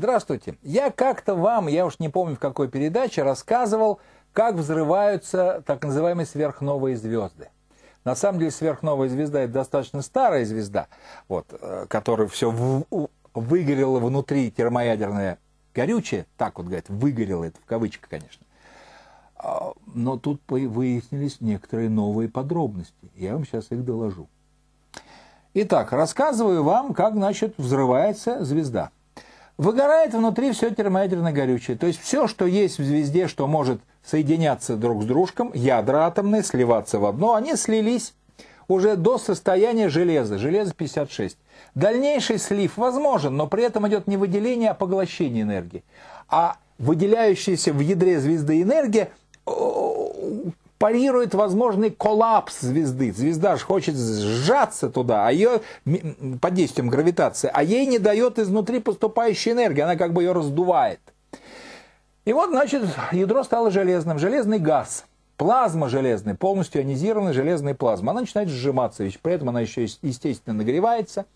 Здравствуйте. Я как-то вам, я уж не помню в какой передаче, рассказывал, как взрываются так называемые сверхновые звезды. На самом деле сверхновая звезда это достаточно старая звезда, вот, э, которая все выгорела внутри термоядерное горючее, так вот говорят, выгорело, это в кавычках, конечно. А, но тут выяснились некоторые новые подробности. Я вам сейчас их доложу. Итак, рассказываю вам, как, значит, взрывается звезда выгорает внутри все термоядерное горючее. То есть все, что есть в звезде, что может соединяться друг с дружком, ядра атомные, сливаться в одно, они слились уже до состояния железа, Железо 56. Дальнейший слив возможен, но при этом идет не выделение, а поглощение энергии. А выделяющаяся в ядре звезды энергия парирует возможный коллапс звезды. Звезда же хочет сжаться туда, а ее под действием гравитации, а ей не дает изнутри поступающей энергии, она как бы ее раздувает. И вот, значит, ядро стало железным, железный газ, плазма железная, полностью ионизированная железная плазма. Она начинает сжиматься, ведь при этом она еще, естественно, нагревается.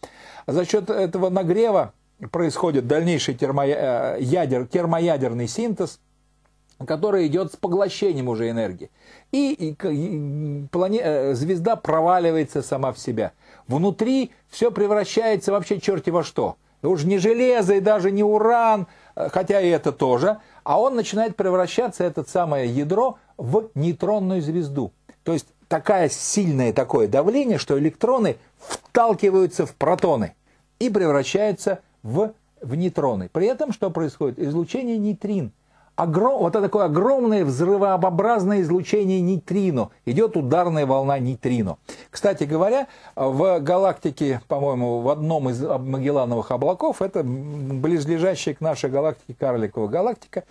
А за счет этого нагрева происходит дальнейший термоядер, э, термоядерный синтез – которая идет с поглощением уже энергии. И, и, и плане, э, звезда проваливается сама в себя. Внутри все превращается вообще черти во что. Уж не железо и даже не уран, э, хотя и это тоже. А он начинает превращаться, это самое ядро, в нейтронную звезду. То есть такая сильное такое давление, что электроны вталкиваются в протоны и превращаются в, в нейтроны. При этом что происходит? Излучение нейтрин – огром, вот это такое огромное взрывообразное излучение нейтрино. Идет ударная волна нейтрино. Кстати говоря, в галактике, по-моему, в одном из Магеллановых облаков, это близлежащая к нашей галактике карликовая галактика,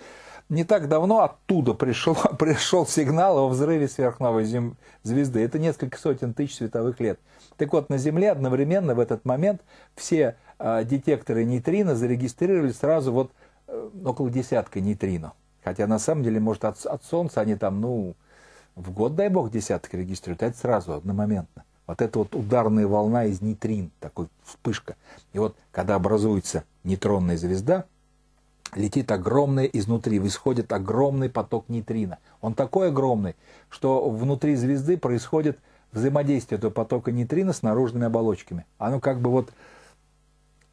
не так давно оттуда пришел, пришел сигнал о взрыве сверхновой зем... звезды. Это несколько сотен тысяч световых лет. Так вот, на Земле одновременно в этот момент все э, детекторы нейтрино зарегистрировали сразу вот Э, около десятка нейтрино. Хотя на самом деле, может, от, от Солнца они там, ну, в год, дай бог, десяток регистрируют, а это сразу, одномоментно. Вот это вот ударная волна из нейтрин, такой вспышка. И вот, когда образуется нейтронная звезда, летит огромный изнутри, исходит огромный поток нейтрина. Он такой огромный, что внутри звезды происходит взаимодействие этого потока нейтрина с наружными оболочками. Оно как бы вот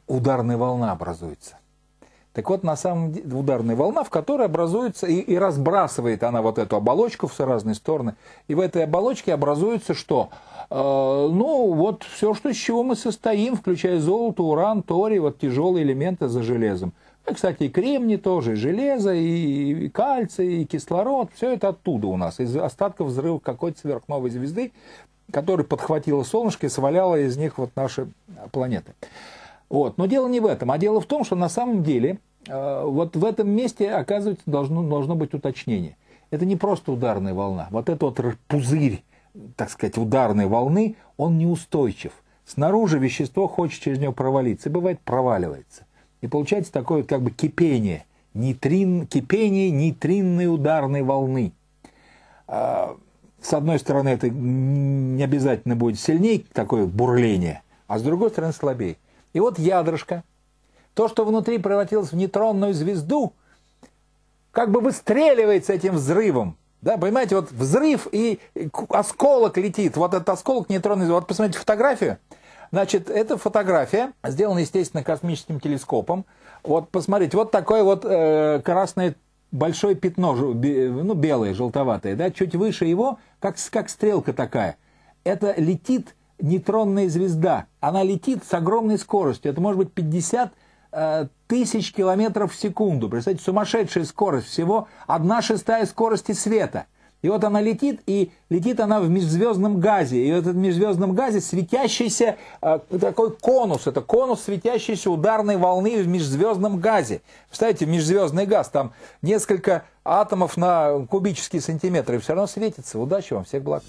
ударная волна образуется. Так вот, на самом деле, ударная волна, в которой образуется, и, и разбрасывает она вот эту оболочку в разные стороны. И в этой оболочке образуется что? Э, ну, вот все, что, из чего мы состоим, включая золото, уран, торий, вот тяжелые элементы за железом. Ну, и, кстати, и кремний тоже, и железо, и, и кальций, и кислород, все это оттуда у нас, из остатков взрыва какой-то сверхновой звезды, который подхватила солнышко и сваляла из них вот наши планеты. Вот. Но дело не в этом, а дело в том, что на самом деле э, вот в этом месте, оказывается, должно, должно быть уточнение. Это не просто ударная волна. Вот этот вот пузырь, так сказать, ударной волны, он неустойчив. Снаружи вещество хочет через него провалиться, и бывает проваливается. И получается такое как бы кипение, нейтрин, кипение нейтринной ударной волны. А, с одной стороны, это не обязательно будет сильнее такое бурление, а с другой стороны слабее. И вот ядрышко, то, что внутри превратилось в нейтронную звезду, как бы выстреливается этим взрывом. Да, понимаете, вот взрыв и осколок летит. Вот этот осколок нейтронной звезды. Вот посмотрите фотографию. Значит, это фотография сделана, естественно, космическим телескопом. Вот посмотрите, вот такое вот э, красное большое пятно, ну белое, желтоватое, да, чуть выше его, как, как стрелка такая. Это летит нейтронная звезда. Она летит с огромной скоростью. Это может быть 50 э, тысяч километров в секунду. Представьте, сумасшедшая скорость. Всего одна шестая скорости света. И вот она летит, и летит она в межзвездном газе. И в этом межзвездном газе светящийся э, такой конус. Это конус светящейся ударной волны в межзвездном газе. Представляете, межзвездный газ. Там несколько атомов на кубические сантиметры. И все равно светится. Удачи вам, всех благ.